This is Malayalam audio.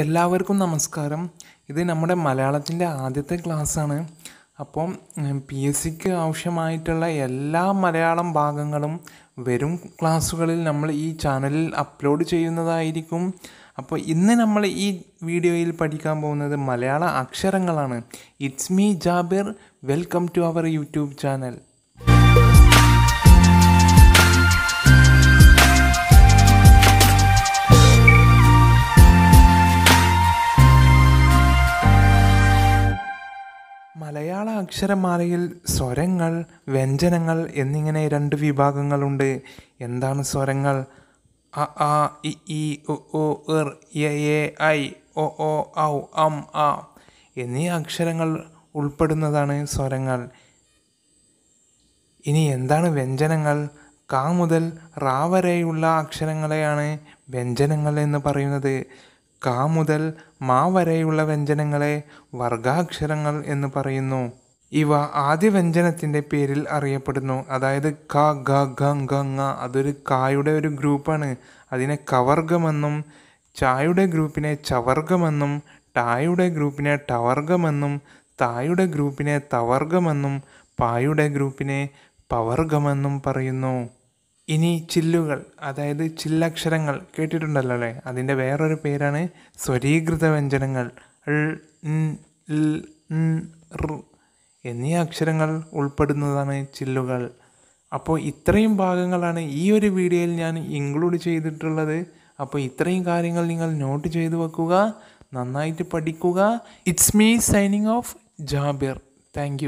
എല്ലാവർക്കും നമസ്കാരം ഇത് നമ്മുടെ മലയാളത്തിൻ്റെ ആദ്യത്തെ ക്ലാസ്സാണ് അപ്പം പി എസ് സിക്ക് ആവശ്യമായിട്ടുള്ള എല്ലാ മലയാളം ഭാഗങ്ങളും വരും ക്ലാസ്സുകളിൽ നമ്മൾ ഈ ചാനലിൽ അപ്ലോഡ് ചെയ്യുന്നതായിരിക്കും അപ്പോൾ ഇന്ന് നമ്മൾ ഈ വീഡിയോയിൽ പഠിക്കാൻ പോകുന്നത് മലയാള അക്ഷരങ്ങളാണ് it's me Jabir welcome to our YouTube channel മലയാള അക്ഷരമാലയിൽ സ്വരങ്ങൾ വ്യഞ്ജനങ്ങൾ എന്നിങ്ങനെ രണ്ട് വിഭാഗങ്ങളുണ്ട് എന്താണ് സ്വരങ്ങൾ അ ആ ഇ ഇ ഉ എ ഐ ഒ ഒ ഔ അം അ എന്നീ അക്ഷരങ്ങൾ ഉൾപ്പെടുന്നതാണ് സ്വരങ്ങൾ ഇനി എന്താണ് വ്യഞ്ജനങ്ങൾ കാ മുതൽ റാ വരെയുള്ള അക്ഷരങ്ങളെയാണ് വ്യഞ്ജനങ്ങൾ എന്ന് പറയുന്നത് കാ മുതൽ മാ വരെയുള്ള വ്യഞ്ജനങ്ങളെ വർഗാക്ഷരങ്ങൾ എന്ന് പറയുന്നു ഇവ ആദ്യ വ്യഞ്ജനത്തിൻ്റെ പേരിൽ അറിയപ്പെടുന്നു അതായത് ക ഗ ഗ അതൊരു കായുടെ ഒരു ഗ്രൂപ്പാണ് അതിനെ കവർഗമെന്നും ചായുടെ ഗ്രൂപ്പിനെ ചവർഗമെന്നും ടായുടെ ഗ്രൂപ്പിനെ ടവർഗമെന്നും തായുടെ ഗ്രൂപ്പിനെ തവർഗമെന്നും പായുടെ ഗ്രൂപ്പിനെ പവർഗമെന്നും പറയുന്നു ഇനി ചില്ലുകൾ അതായത് ചില്ലക്ഷരങ്ങൾ കേട്ടിട്ടുണ്ടല്ലോ അല്ലേ അതിൻ്റെ വേറൊരു പേരാണ് സ്വരീകൃത വ്യഞ്ജനങ്ങൾ എന്നീ അക്ഷരങ്ങൾ ഉൾപ്പെടുന്നതാണ് ചില്ലുകൾ അപ്പോൾ ഇത്രയും ഭാഗങ്ങളാണ് ഈ ഒരു വീഡിയോയിൽ ഞാൻ ഇൻക്ലൂഡ് ചെയ്തിട്ടുള്ളത് അപ്പോൾ ഇത്രയും കാര്യങ്ങൾ നിങ്ങൾ നോട്ട് ചെയ്തു വെക്കുക നന്നായിട്ട് പഠിക്കുക it's me signing off Jabir thank